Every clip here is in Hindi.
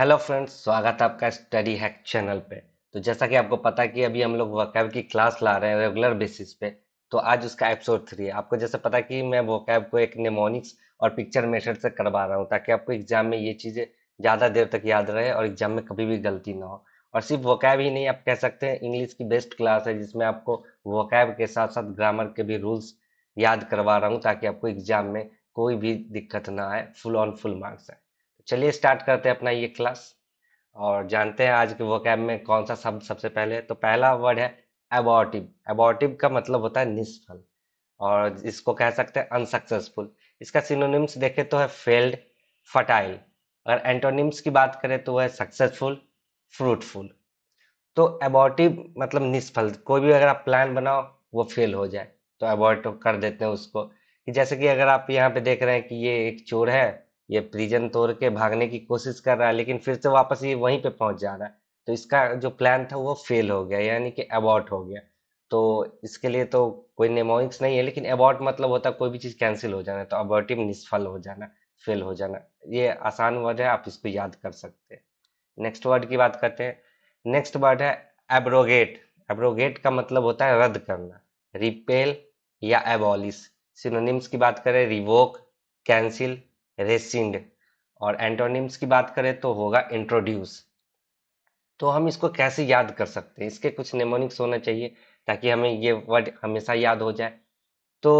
हेलो फ्रेंड्स स्वागत है आपका स्टडी हैक चैनल पे तो जैसा कि आपको पता है कि अभी हम लोग वोकैब की क्लास ला रहे हैं रेगुलर बेसिस पे तो आज उसका एपिसोड थ्री है आपको जैसे पता है कि मैं वोकैब को एक निमोनिक्स और पिक्चर मेथड से करवा रहा हूँ ताकि आपको एग्जाम में ये चीज़ें ज़्यादा देर तक याद रहे और एग्जाम में कभी भी गलती ना हो और सिर्फ वोकैब ही नहीं आप कह सकते हैं इंग्लिश की बेस्ट क्लास है जिसमें आपको वोकैब के साथ साथ ग्रामर के भी रूल्स याद करवा रहा हूँ ताकि आपको एग्जाम में कोई भी दिक्कत ना आए फुल ऑन फुल मार्क्स आए चलिए स्टार्ट करते हैं अपना ये क्लास और जानते हैं आज के वो कैब में कौन सा शब्द सबसे पहले तो पहला वर्ड है एबॉर्टिव एबॉर्टिव का मतलब होता है निष्फल और इसको कह सकते हैं अनसक्सेसफुल इसका सिनोनिम्स देखें तो है फेल्ड फटाइल अगर एंटोनिम्स की बात करें तो वह सक्सेसफुल फ्रूटफुल तो एबॉर्टिव मतलब निष्फल कोई भी अगर आप प्लान बनाओ वो फेल हो जाए तो अवॉइड कर देते हैं उसको कि जैसे कि अगर आप यहाँ पे देख रहे हैं कि ये एक चोर है ये प्रिजन तोड़ के भागने की कोशिश कर रहा है लेकिन फिर से वापस ये वहीं पे पहुंच जा रहा है तो इसका जो प्लान था वो फेल हो गया यानी कि अबॉर्ट हो गया तो इसके लिए तो कोई नेमोनिक्स नहीं है लेकिन अबॉर्ट मतलब होता है कोई भी चीज़ कैंसिल हो जाना तो अबॉर्टिव निष्फल हो जाना फेल हो जाना ये आसान वर्ड है आप इसको याद कर सकते हैं नेक्स्ट वर्ड की बात करते हैं नेक्स्ट वर्ड है एब्रोगेट एब्रोगेट का मतलब होता है रद्द करना रिपेल या एबॉलिस सिनोनिम्स की बात करें रिवोक कैंसिल रेसिंड और एंटोनिम्स की बात करें तो होगा इंट्रोड्यूस तो हम इसको कैसे याद कर सकते हैं इसके कुछ नेमोनिक्स होना चाहिए ताकि हमें ये वर्ड हमेशा याद हो जाए तो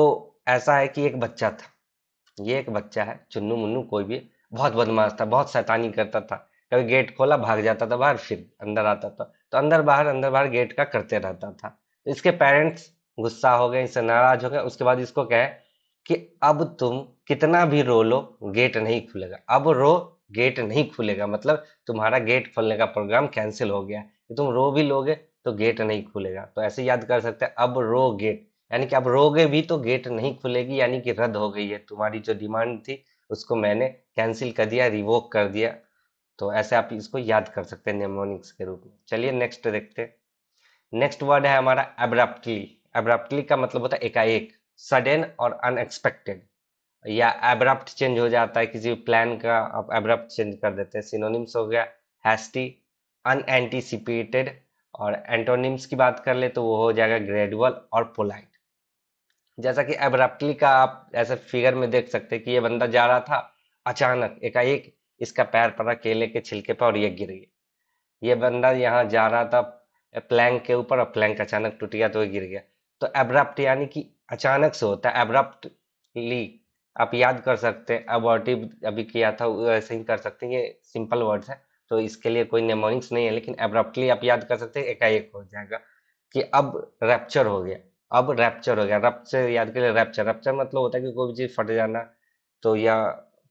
ऐसा है कि एक बच्चा था ये एक बच्चा है चुन्नू मुन्नू कोई भी बहुत बदमाश था बहुत शैतानी करता था कभी गेट खोला भाग जाता था बाहर फिर अंदर आता था तो अंदर बाहर अंदर बाहर गेट का करते रहता था तो इसके पेरेंट्स गुस्सा हो गए इससे नाराज हो गए उसके बाद इसको कहे कि अब तुम कितना भी रो लो गेट नहीं खुलेगा अब रो गेट नहीं खुलेगा मतलब तुम्हारा गेट खोलने का प्रोग्राम कैंसिल हो गया तुम रो भी लोगे तो गेट नहीं खुलेगा तो ऐसे याद कर सकते हैं अब रो गेट यानी कि अब रोगे भी तो गेट नहीं खुलेगी यानी कि रद्द हो गई है तुम्हारी जो डिमांड थी उसको मैंने कैंसिल कर दिया रिवोक कर दिया तो ऐसे आप इसको याद कर सकते हैं नेमोनिक्स के रूप में चलिए नेक्स्ट देखते हैं नेक्स्ट वर्ड है हमारा एब्रप्टली एब्रप्टली का मतलब होता है एकाएक सडन और अनएक्सपेक्टेड या एब्रप्ट चेंज हो जाता है किसी प्लान का आप एब्रप्ट चेंज कर देते हैं सिनोनिम्स हो गया हैस्टी अनएंटिसिपेटेड और एंटोनिम्स की बात कर ले तो वो हो जाएगा ग्रेजुअल और पोलाइट जैसा कि एब्रप्टली का आप ऐसे फिगर में देख सकते हैं कि ये बंदा जा रहा था अचानक एकाएक इसका पैर पड़ा केले के छिलके पर और ये गिर गया ये बंदा यहाँ जा रहा था प्लैंक के ऊपर और प्लैंक अचानक टूट गया तो गिर गया तो एब्रप्ट यानी कि अचानक से होता है एब्रप्टली आप याद कर सकते हैं अबॉर्टिव अभी किया था ऐसे ही कर सकते हैं ये सिंपल वर्ड है तो इसके लिए कोई नेमोनिक्स नहीं है लेकिन एब्रप्टली आप याद कर सकते हैं एकाएक हो जाएगा कि अब रैप्चर हो गया अब रैप्चर हो गया रैप्चर याद करिए रैप्चर रैप्चर मतलब होता है कि कोई भी चीज़ फट जाना तो या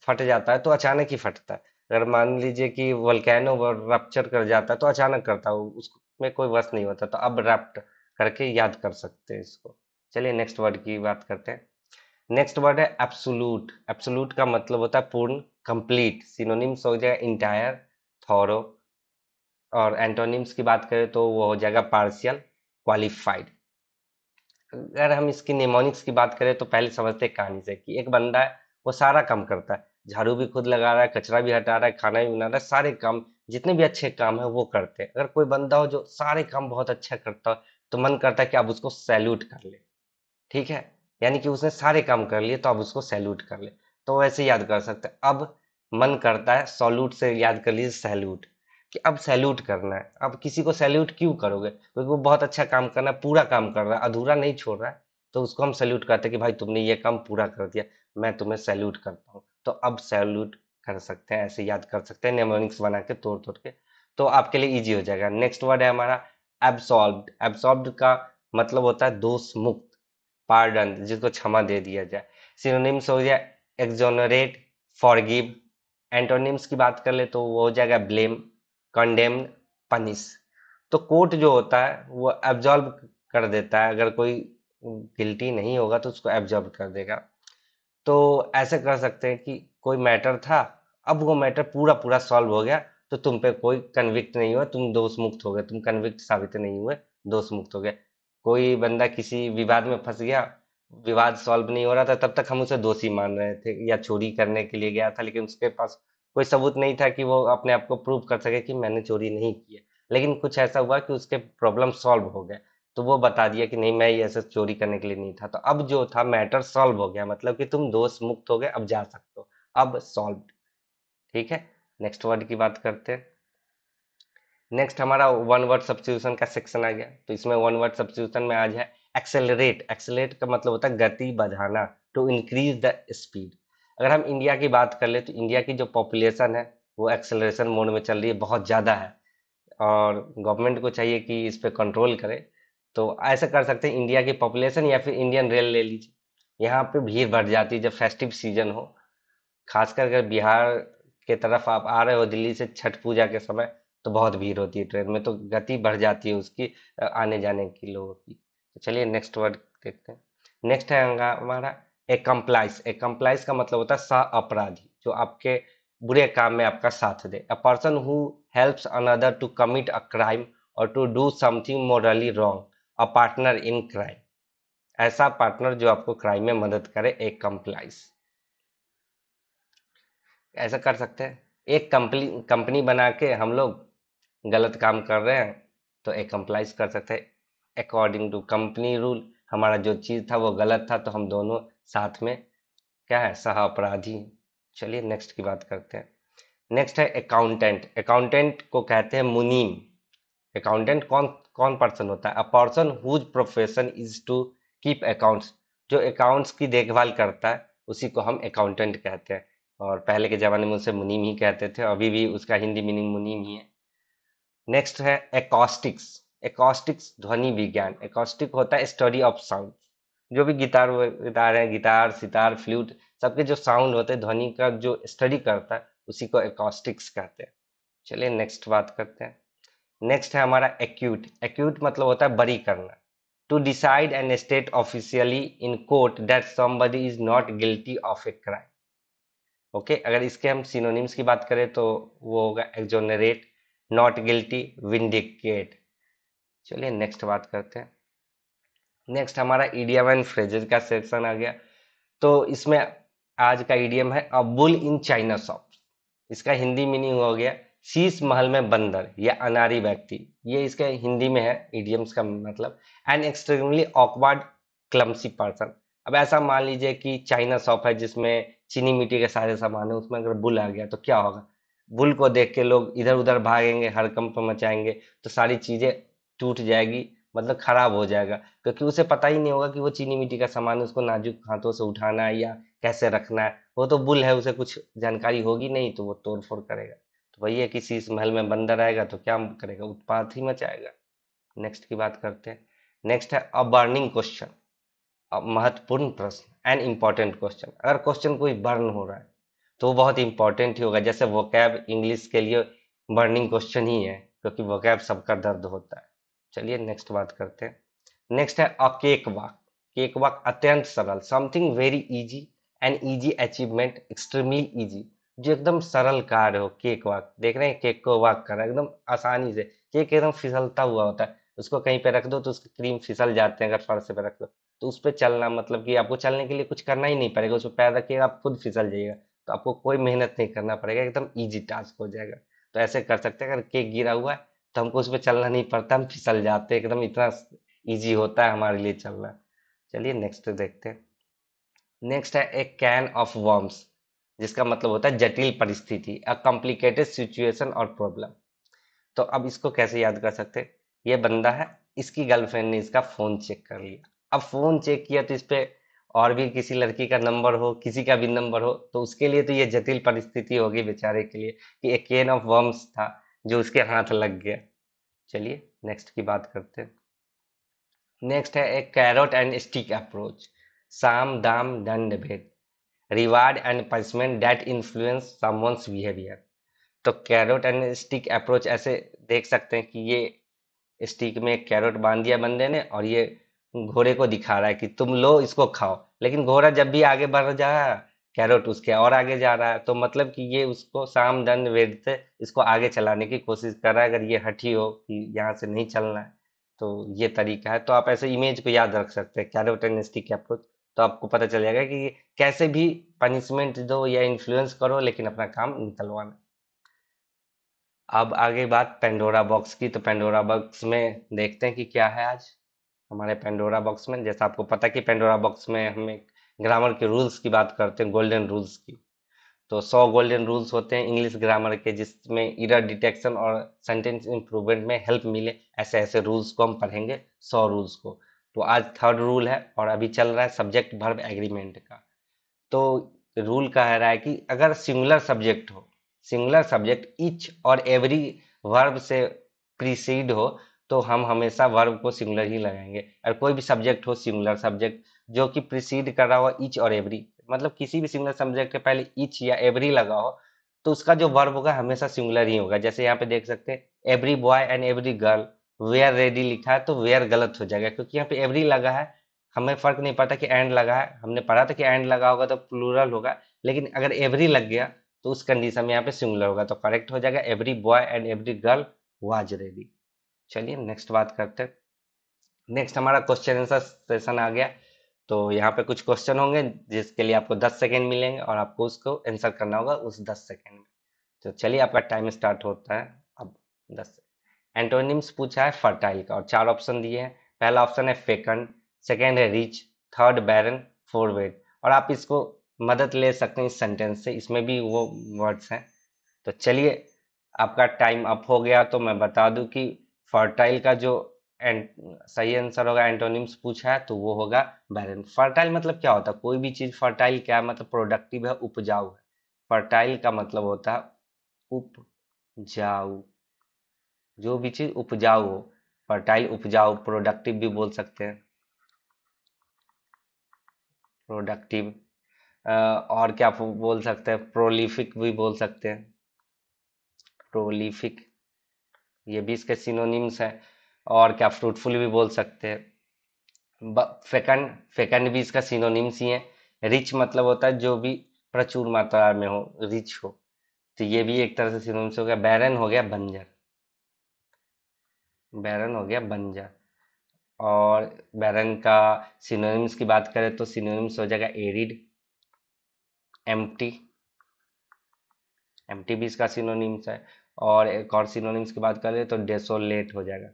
फट जाता है तो अचानक ही फटता है अगर मान लीजिए कि वल्कैनो रैप्चर कर जाता है तो अचानक करता है उसमें कोई वश नहीं होता तो अब रैप्ट करके याद कर सकते हैं इसको चलिए नेक्स्ट वर्ड की बात करते हैं नेक्स्ट वर्ड है एब्सोलूट एब्सोलूट का मतलब होता है पूर्ण कंप्लीट सिनोनिम्स हो जाएगा इंटायर थोरो और एंटोनिम्स की बात करें तो वो हो जाएगा पार्शियल क्वालिफाइड अगर हम इसकी निमोनिक्स की बात करें तो पहले समझते हैं कहानी से कि एक बंदा है वो सारा काम करता है झाड़ू भी खुद लगा रहा है कचरा भी हटा रहा है खाना भी बना रहा है सारे काम जितने भी अच्छे काम है वो करते हैं अगर कोई बंदा हो जो सारे काम बहुत अच्छा करता हो तो मन करता है कि आप उसको सैल्यूट कर ले ठीक है यानी कि उसने सारे काम कर लिए तो अब उसको सैल्यूट कर ले तो वैसे याद कर सकते अब मन करता है सोल्यूट से याद कर लीजिए सैल्यूट कि अब सैल्यूट करना है अब किसी को सैल्यूट क्यों करोगे क्योंकि वो बहुत अच्छा काम करना पूरा काम कर रहा है अधूरा नहीं छोड़ रहा है तो उसको हम सैल्यूट करते हैं कि भाई तुमने ये काम पूरा कर दिया मैं तुम्हें सैल्यूट करता हूँ तो अब सैल्यूट कर सकते हैं ऐसे याद कर सकते हैं नेमोनिक्स बना के तोड़ तोड़ के तो आपके लिए ईजी हो जाएगा नेक्स्ट वर्ड है हमारा एब्सॉल्व एब्सॉल्व का मतलब होता है दोष मुक्त पार्डन जिसको क्षमा दे दिया जाए सिनोनिम्स हो गया एक्जोनरेट फॉरगिव एंटोनिम्स की बात कर ले तो वो हो जाएगा ब्लेम कंडेम पनिश तो कोर्ट जो होता है वो एब्जॉल्व कर देता है अगर कोई गिल्टी नहीं होगा तो उसको एब्जॉर्ब कर देगा तो ऐसे कर सकते हैं कि कोई मैटर था अब वो मैटर पूरा पूरा सॉल्व हो गया तो तुम पे कोई कन्विक्ट नहीं हुआ तुम दोष मुक्त हो गए तुम कन्विक्ट साबित नहीं हुए दोष मुक्त हो गए कोई बंदा किसी विवाद में फंस गया विवाद सॉल्व नहीं हो रहा था तब तक हम उसे दोषी मान रहे थे या चोरी करने के लिए गया था लेकिन उसके पास कोई सबूत नहीं था कि वो अपने आप को प्रूव कर सके कि मैंने चोरी नहीं है लेकिन कुछ ऐसा हुआ कि उसके प्रॉब्लम सॉल्व हो गए तो वो बता दिया कि नहीं मैं ये ऐसे चोरी करने के लिए नहीं था तो अब जो था मैटर सॉल्व हो गया मतलब कि तुम दोष मुक्त हो गए अब जा सकते हो अब सॉल्व ठीक है नेक्स्ट वर्ड की बात करते हैं नेक्स्ट हमारा वन वर्ड सब्सिट्यूशन का सेक्शन आ गया तो इसमें वन वर्ड सब्सिट्यूशन में आज है एक्सेलरेट एक्सेलरेट का मतलब होता है गति बढ़ाना टू इंक्रीज द स्पीड अगर हम इंडिया की बात कर ले तो इंडिया की जो पॉपुलेशन है वो एक्सेलरेशन मोड में चल रही है बहुत ज़्यादा है और गवर्नमेंट को चाहिए कि इस पर कंट्रोल करे तो ऐसा कर सकते हैं इंडिया की पॉपुलेशन या फिर इंडियन रेल ले लीजिए यहाँ पे भीड़ बढ़ जाती है जब फेस्टिव सीजन हो खासकर अगर बिहार के तरफ आप आ रहे हो दिल्ली से छठ पूजा के समय तो बहुत भीड़ होती है ट्रेन में तो गति बढ़ जाती है उसकी आने जाने की लोगों की तो चलिए नेक्स्ट वर्ड देखते हैं नेक्स्ट है हमारा एकम्प्लाइज एकम्प्लाइज का मतलब होता है सा अपराधी जो आपके बुरे काम में आपका साथ दे a person who helps another to commit a crime और to do something morally wrong a partner in crime ऐसा पार्टनर जो आपको क्राइम में मदद करे एक कंप्लाइज ऐसा कर सकते हैं एक कंपनी कंपनी बना के हम लोग गलत काम कर रहे हैं तो एक कंप्लाइज कर सकते हैं अकॉर्डिंग टू कंपनी रूल हमारा जो चीज़ था वो गलत था तो हम दोनों साथ में क्या है सह अपराधी चलिए नेक्स्ट की बात करते हैं नेक्स्ट है अकाउंटेंट अकाउंटेंट को कहते हैं मुनीम अकाउंटेंट कौन कौन पर्सन होता है a person whose profession is to keep accounts जो अकाउंट्स की देखभाल करता है उसी को हम अकाउंटेंट कहते हैं और पहले के ज़माने में उसे मुनीम ही कहते थे अभी भी उसका हिंदी मीनिंग मुनीम ही है नेक्स्ट है एकॉस्टिक्स एकॉस्टिक्स ध्वनि विज्ञान एकॉस्टिक होता है स्टडी ऑफ साउंड जो भी गिटार गिटार है गिटार सितार फ्लूट सबके जो साउंड होते हैं ध्वनि का जो स्टडी करता है उसी को एकॉस्टिक्स कहते हैं चलिए नेक्स्ट बात करते हैं नेक्स्ट है हमारा एक्यूट एक्यूट मतलब होता है बरी करना to decide an state officially in court that somebody is not guilty of a crime okay अगर इसके हम सिनोनिम्स की बात करें तो वो होगा एक्जोनरेट नॉट गिल्टी विंडिकेट चलिए नेक्स्ट बात करते हैं नेक्स्ट हमारा ईडीएम एंड फ्रेजेज का सेक्शन आ गया तो इसमें आज का ईडीएम है a bull in china shop इसका हिंदी मीनिंग हो गया शीश महल में बंदर या अनारी व्यक्ति ये इसके हिंदी में है ईडियम्स का मतलब and extremely awkward clumsy person अब ऐसा मान लीजिए कि चाइना शॉप है जिसमें चीनी मिट्टी के सारे सामान है उसमें अगर बुल आ गया तो क्या होगा भूल को देख के लोग इधर उधर भागेंगे हड़कंप मचाएंगे तो सारी चीज़ें टूट जाएगी मतलब खराब हो जाएगा क्योंकि उसे पता ही नहीं होगा कि वो चीनी मिट्टी का सामान उसको नाजुक हाथों से उठाना है या कैसे रखना है वो तो बुल है उसे कुछ जानकारी होगी नहीं तो वो तोड़ फोड़ करेगा तो वही है किसी इस महल में बंदर आएगा तो क्या करेगा उत्पात ही मचाएगा नेक्स्ट की बात करते हैं नेक्स्ट है अ बर्निंग क्वेश्चन महत्वपूर्ण प्रश्न एंड इम्पॉर्टेंट क्वेश्चन अगर क्वेश्चन कोई बर्न हो रहा है तो बहुत इंपॉर्टेंट ही होगा जैसे वोकैब इंग्लिश के लिए बर्निंग क्वेश्चन ही है क्योंकि वोकैब सबका दर्द होता है चलिए नेक्स्ट बात करते हैं नेक्स्ट है अकेक केक वाक केक वाक अत्यंत सरल something very easy and easy achievement extremely easy जो एकदम सरल कार्य हो केक वाक देख रहे हैं केक को वाक करना एकदम आसानी से केक एकदम फिसलता हुआ होता है उसको कहीं पे रख दो तो उसके क्रीम फिसल जाते हैं अगर फर्श पे रख दो तो उस पर चलना मतलब कि आपको चलने के लिए कुछ करना ही नहीं पड़ेगा उस पर पैर रखिएगा आप खुद फिसल जाइएगा तो आपको कोई मेहनत नहीं करना पड़ेगा एकदम ईजी टास्क हो जाएगा तो ऐसे कर सकते हैं अगर केक गिरा हुआ है तो हमको उस पर चलना नहीं पड़ता हम फिसल जाते हैं एकदम इतना ईजी होता है हमारे लिए चलना चलिए नेक्स्ट देखते हैं नेक्स्ट है ए कैन ऑफ वर्म्स जिसका मतलब होता है जटिल परिस्थिति अ कॉम्प्लिकेटेड सिचुएशन और प्रॉब्लम तो अब इसको कैसे याद कर सकते ये बंदा है इसकी गर्लफ्रेंड ने इसका फ़ोन चेक कर लिया अब फ़ोन चेक किया तो इस पर और भी किसी लड़की का नंबर हो किसी का भी नंबर हो तो उसके लिए तो ये जटिल परिस्थिति होगी बेचारे के लिए कि एक केन ऑफ वर्म्स था जो उसके हाथ लग गया चलिए नेक्स्ट की बात करते हैं नेक्स्ट है एक कैरोट एंड स्टिक अप्रोच साम दाम दंड भेद reward and punishment that influence someone's behaviour तो कैरोट एंड स्टिक अप्रोच ऐसे देख सकते हैं कि ये स्टिक में कैरोट बांध दिया बंदे ने और ये घोड़े को दिखा रहा है कि तुम लो इसको खाओ लेकिन घोड़ा जब भी आगे बढ़ जा रहा है कैरोट उसके और आगे जा रहा है तो मतलब कि ये उसको साम दंड वेद से इसको आगे चलाने की कोशिश कर रहा है अगर ये हठी हो कि यहाँ से नहीं चलना है तो ये तरीका है तो आप ऐसे इमेज को याद रख सकते हैं कैरोट एंड स्टिक अप्रोच तो आपको पता चल जाएगा कि कैसे भी पनिशमेंट दो या इन्फ्लुएंस करो लेकिन अपना काम निकलवाना अब आगे बात पेंडोरा बॉक्स की तो पेंडोरा बॉक्स में देखते हैं कि क्या है आज हमारे पेंडोरा बॉक्स में जैसा आपको पता कि पेंडोरा बॉक्स में हम एक ग्रामर के रूल्स की बात करते हैं गोल्डन रूल्स की तो सौ गोल्डन रूल्स होते हैं इंग्लिश ग्रामर के जिसमें इरर डिटेक्शन और सेंटेंस इम्प्रूवमेंट में हेल्प मिले ऐसे ऐसे रूल्स को हम पढ़ेंगे सौ रूल्स को तो आज थर्ड रूल है और अभी चल रहा है सब्जेक्ट भर्व एग्रीमेंट का तो रूल कह रहा है कि अगर सिंगुलर सब्जेक्ट हो सिंगुलर सब्जेक्ट इच और एवरी वर्ब से प्रीसीड हो तो हम हमेशा वर्ब को सिंगुलर ही लगाएंगे और कोई भी सब्जेक्ट हो सिंगुलर सब्जेक्ट जो कि प्रिसीड कर रहा हो ईच और एवरी मतलब किसी भी सिंगुलर सब्जेक्ट के पहले ईच या एवरी लगा हो तो उसका जो वर्ब होगा हमेशा सिंगुलर ही होगा जैसे यहाँ पे देख सकते हैं every boy and every girl were ready लिखा है तो वेयर गलत हो जाएगा क्योंकि यहाँ पे एवरी लगा है हमें फर्क नहीं पड़ता कि एंड लगा है हमने पढ़ा था कि एंड लगा होगा तो प्लूरल होगा लेकिन अगर एवरी लग गया तो उस कंडीशन में यहाँ पे सिंगुलर होगा तो करेक्ट हो जाएगा every boy and every girl was ready चलिए नेक्स्ट बात करते हैं नेक्स्ट हमारा क्वेश्चन आंसर सेशन आ गया तो यहाँ पे कुछ क्वेश्चन होंगे जिसके लिए आपको 10 सेकेंड मिलेंगे और आपको उसको आंसर करना होगा उस 10 सेकेंड में तो चलिए आपका टाइम स्टार्ट होता है अब 10 एंटोनिम्स पूछा है फर्टाइल का और चार ऑप्शन दिए हैं पहला ऑप्शन है फेकंड सेकेंड है rich third barren four wet और आप इसको मदद ले सकते हैं इस सेंटेंस से इसमें भी वो वर्ड्स हैं तो चलिए आपका टाइम अप हो गया तो मैं बता दूं कि फर्टाइल का जो एंट सही आंसर होगा एंटोनिम्स पूछा है तो वो होगा बैलेंस फर्टाइल मतलब क्या होता है कोई भी चीज फर्टाइल क्या मतलब प्रोडक्टिव है उपजाऊ है फर्टाइल का मतलब होता है उपजाऊ जो भी चीज उपजाऊ हो फर्टाइल उपजाऊ प्रोडक्टिव भी बोल सकते हैं प्रोडक्टिव और क्या बोल सकते हैं प्रोलिफिक भी बोल सकते हैं प्रोलिफिक ये भी इसके सिनोनिम्स हैं और क्या फ्रूटफुल भी बोल सकते हैं फेकंड फेकंड भी इसका सिनोनिम्स ही है रिच मतलब होता है जो भी प्रचुर मात्रा में हो रिच हो तो ये भी एक तरह से सिनोनिम्स हो गया बैरन हो गया बंजर बैरन हो गया बंजर और बैरन का सिनोनिम्स की बात करें तो सिनोनिम्स हो जाएगा एरिड एम्प्टी एम्प्टी भी इसका सिनोनिम्स है और एक और सिनोनिम्स की बात कर ले तो डेसोलेट हो जाएगा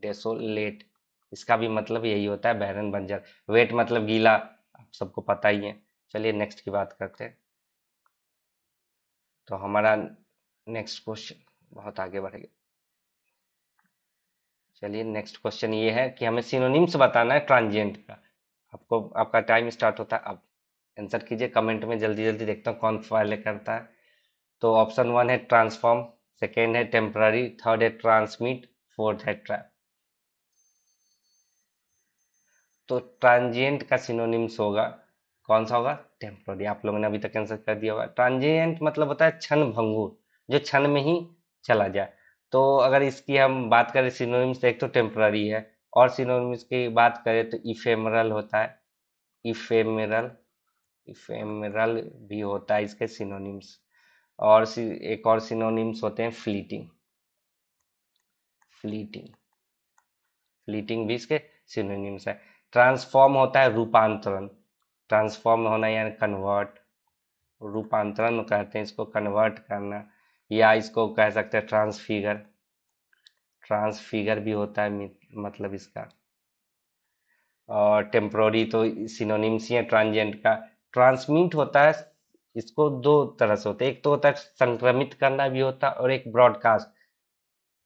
डेसोलेट इसका भी मतलब यही होता है बहरन बंजर वेट मतलब गीला आप सबको पता ही है चलिए नेक्स्ट की बात करते हैं तो हमारा नेक्स्ट क्वेश्चन बहुत आगे बढ़ेगा चलिए नेक्स्ट क्वेश्चन ये है कि हमें सिनोनिम्स बताना है ट्रांजेंट का आपको आपका टाइम स्टार्ट होता है अब आंसर कीजिए कमेंट में जल्दी जल्दी देखता हूँ कौन पहले करता है तो ऑप्शन वन है ट्रांसफॉर्म सेकेंड है टेम्पररी थर्ड है ट्रांसमिट फोर्थ है ट्रैप तो ट्रांजिएंट का सिनोनिम्स होगा कौन सा होगा टेम्प्ररी आप लोगों ने अभी तक आंसर कर दिया होगा ट्रांजिएंट मतलब होता है क्षण भंगुर जो क्षण में ही चला जाए तो अगर इसकी हम बात करें सिनोनिम्स एक तो टेम्प्ररी है और सिनोनिम्स की बात करें तो इफेमरल होता है इफेमरल इफेमरल भी होता है इसके सिनोनिम्स और एक और सिनोनिम्स होते हैं फ्लीटिंग फ्लीटिंग फ्लीटिंग भी इसके सिनोनिम्स है ट्रांसफॉर्म होता है रूपांतरण ट्रांसफॉर्म होना यानी कन्वर्ट रूपांतरण कहते हैं इसको कन्वर्ट करना या इसको कह सकते हैं ट्रांसफिगर ट्रांसफिगर भी होता है मतलब इसका और टेम्प्रोरी तो सिनोनिम्स ही है ट्रांजेंट का ट्रांसमिट होता है इसको दो तरह से होता है एक तो होता है संक्रमित करना भी होता है और एक ब्रॉडकास्ट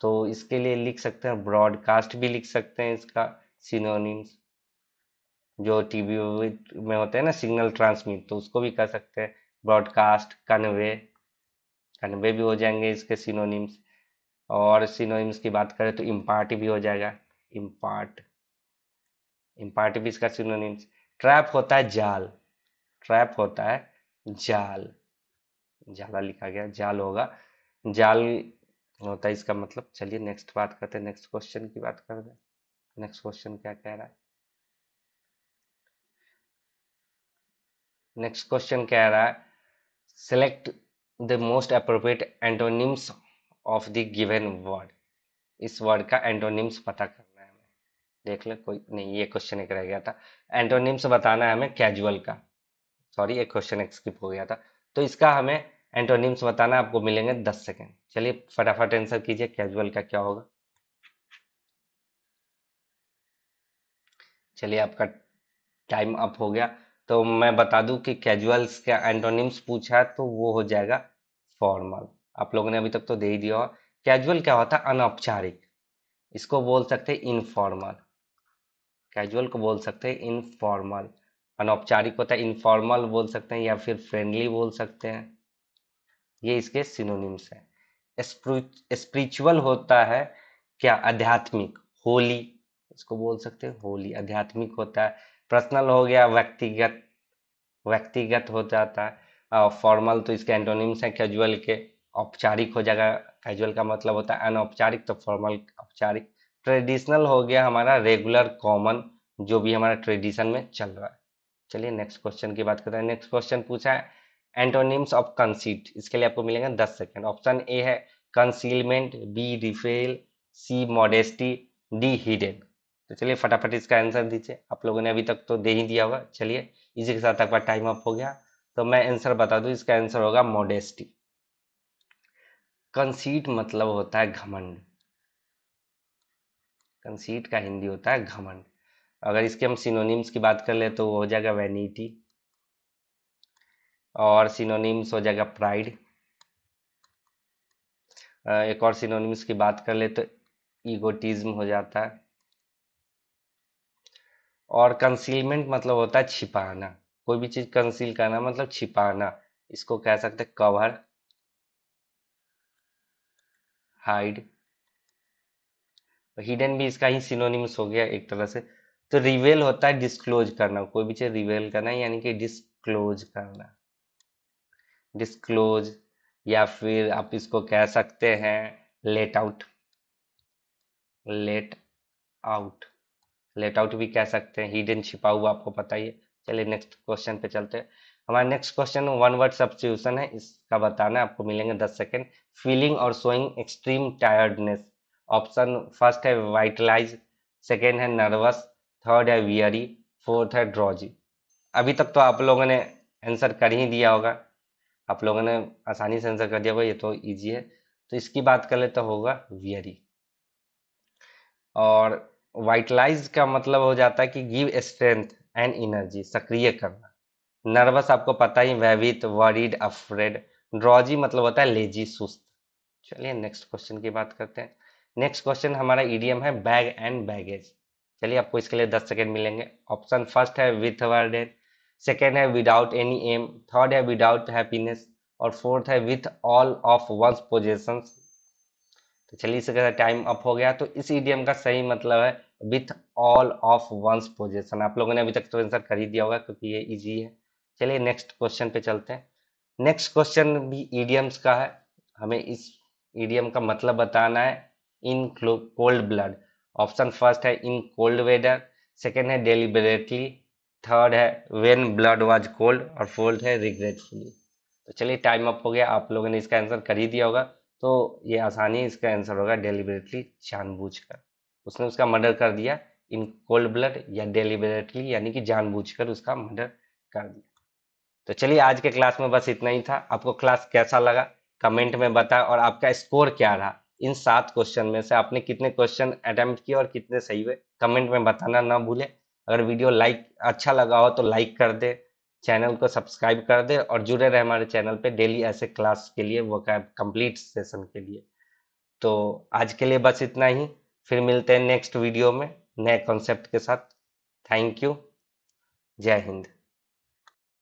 तो इसके लिए लिख सकते हैं ब्रॉडकास्ट भी लिख सकते हैं इसका सिनोनिम्स जो टीवी में होते हैं ना सिग्नल ट्रांसमिट तो उसको भी कर सकते हैं ब्रॉडकास्ट कन्वे कन्वे भी हो जाएंगे इसके सिनोनिम्स और सिनोनिम्स की बात करें तो इम्पार्ट भी हो जाएगा इम्पार्ट इम्पार्ट भी इसका सिनोनिम्स ट्रैप होता है जाल ट्रैप होता है जाल जाला लिखा गया जाल होगा जाल होता है इसका मतलब चलिए नेक्स्ट बात करते हैं नेक्स्ट क्वेश्चन की बात कर रहे नेक्स्ट क्वेश्चन क्या कह रहा है नेक्स्ट क्वेश्चन कह रहा है select the most appropriate antonyms of the given word इस वर्ड का एंटोनिम्स पता करना है हमें देख ले कोई नहीं ये क्वेश्चन एक रह गया था एंटोनिम्स बताना है हमें कैजुअल का सॉरी एक क्वेश्चन एक स्किप हो गया था तो इसका हमें एंटोनिम्स बताना आपको मिलेंगे दस सेकेंड चलिए फटाफट आंसर कीजिए कैजुअल का क्या होगा चलिए आपका टाइम अप हो गया तो मैं बता दूं कि कैजुअल्स का एंटोनिम्स पूछा तो वो हो जाएगा फॉर्मल आप लोगों ने अभी तक तो दे ही दिया कैजुअल क्या होता है अनौपचारिक इसको बोल सकते हैं इनफॉर्मल कैजुअल को बोल सकते हैं इनफॉर्मल अनौपचारिक होता है इनफॉर्मल बोल सकते हैं या फिर फ्रेंडली बोल सकते हैं ये इसके सिनोनिम्स हैं स्पिरिचुअल होता है क्या आध्यात्मिक होली इसको बोल सकते हैं होली आध्यात्मिक होता है पर्सनल हो गया व्यक्तिगत व्यक्तिगत हो जाता है फॉर्मल तो इसके एंटोनिम्स हैं कैजुअल के औपचारिक हो जाएगा कैजुअल का मतलब होता है अनौपचारिक तो फॉर्मल औपचारिक ट्रेडिशनल हो गया हमारा रेगुलर कॉमन जो भी हमारा ट्रेडिशन में चल रहा है चलिए नेक्स्ट क्वेश्चन की बात करते हैं नेक्स्ट क्वेश्चन पूछा है एंटोनिम्स ऑफ कंसीट इसके लिए आपको मिलेगा दस सेकेंड ऑप्शन ए है कंसीलमेंट बी रिफेल सी मॉडेस्टी डी हिडन तो चलिए फटाफट इसका आंसर दीजिए आप लोगों ने अभी तक तो दे ही दिया होगा चलिए इसी के साथ आपका टाइम अप हो गया तो मैं आंसर बता दूं इसका आंसर होगा मॉडेस्टी कंसीट मतलब होता है घमंड कंसीट का हिंदी होता है घमंड अगर इसके हम सिनोनिम्स की बात कर ले तो वो हो जाएगा वैनिटी और सिनोनिम्स हो जाएगा प्राइड एक और सिनोनिम्स की बात कर ले तो ईगोटिज्म हो जाता है और कंसीलमेंट मतलब होता है छिपाना कोई भी चीज कंसील करना मतलब छिपाना इसको कह सकते हैं कवर हाइड हिडन भी इसका ही सिनोनिम्स हो गया एक तरह से तो रिवेल होता है डिस्क्लोज करना कोई भी चीज रिवेल करना यानी कि डिस्क्लोज करना डिस्क्लोज या फिर आप इसको कह सकते हैं let out let out let out भी कह सकते हैं हिडन छिपा हुआ आपको पता ही है चलिए नेक्स्ट क्वेश्चन पे चलते हैं हमारा next question one word substitution है इसका बताना आपको मिलेंगे दस सेकेंड फीलिंग और showing extreme tiredness option first है वाइटलाइज सेकेंड है नर्वस थर्ड है वियरी फोर्थ e, है ड्रॉजी अभी तक तो आप लोगों ने आंसर कर ही दिया होगा आप लोगों ने आसानी से आंसर कर दिया होगा ये तो ईजी है तो इसकी बात कर ले तो होगा वियरी e। और वाइटलाइज का मतलब हो जाता है कि गिव स्ट्रेंथ एंड एनर्जी सक्रिय करना नर्वस आपको पता ही वैवित वरीड अफ्रेड ड्रॉजी मतलब होता है लेजी सुस्त चलिए नेक्स्ट क्वेश्चन की बात करते हैं नेक्स्ट क्वेश्चन हमारा ईडीएम है बैग एंड बैगेज चलिए आपको इसके लिए दस सेकेंड मिलेंगे ऑप्शन फर्स्ट है विथ वर्डेड सेकेंड है विदाउट एनी एम थर्ड है विदाउट हैप्पीनेस और फोर्थ है with all of one's possession तो चलिए इसके साथ टाइम अप हो गया तो इस ईडीएम का सही मतलब है with all of one's possession आप लोगों ने अभी तक तो आंसर कर ही दिया होगा क्योंकि ये इजी है चलिए नेक्स्ट क्वेश्चन पे चलते हैं नेक्स्ट क्वेश्चन भी ईडीएम्स का है हमें इस ईडीएम का मतलब बताना है in cold blood option first है इन कोल्ड वेदर सेकेंड है डेलीबरेटली थर्ड है वेन ब्लड वॉज कोल्ड और फोर्थ है रिग्रेटफुली तो चलिए टाइम अप हो गया आप लोगों ने इसका आंसर कर ही दिया होगा तो ये आसानी इसका आंसर होगा जानबूझ जानबूझकर उसने उसका मर्डर कर दिया इन कोल्ड ब्लड या डेलीबरेटली यानी कि जानबूझकर उसका मर्डर कर दिया तो चलिए आज के क्लास में बस इतना ही था आपको क्लास कैसा लगा कमेंट में बताएं और आपका स्कोर क्या रहा इन सात क्वेश्चन में से आपने कितने क्वेश्चन अटेम्प्ट किए और कितने सही हुए कमेंट में बताना ना भूले अगर वीडियो लाइक अच्छा लगा हो तो लाइक कर दे चैनल को सब्सक्राइब कर दे और जुड़े रहे हमारे चैनल पे डेली ऐसे क्लास के लिए वो कंप्लीट सेशन के लिए तो आज के लिए बस इतना ही फिर मिलते हैं नेक्स्ट वीडियो में नए कॉन्सेप्ट के साथ थैंक यू जय हिंद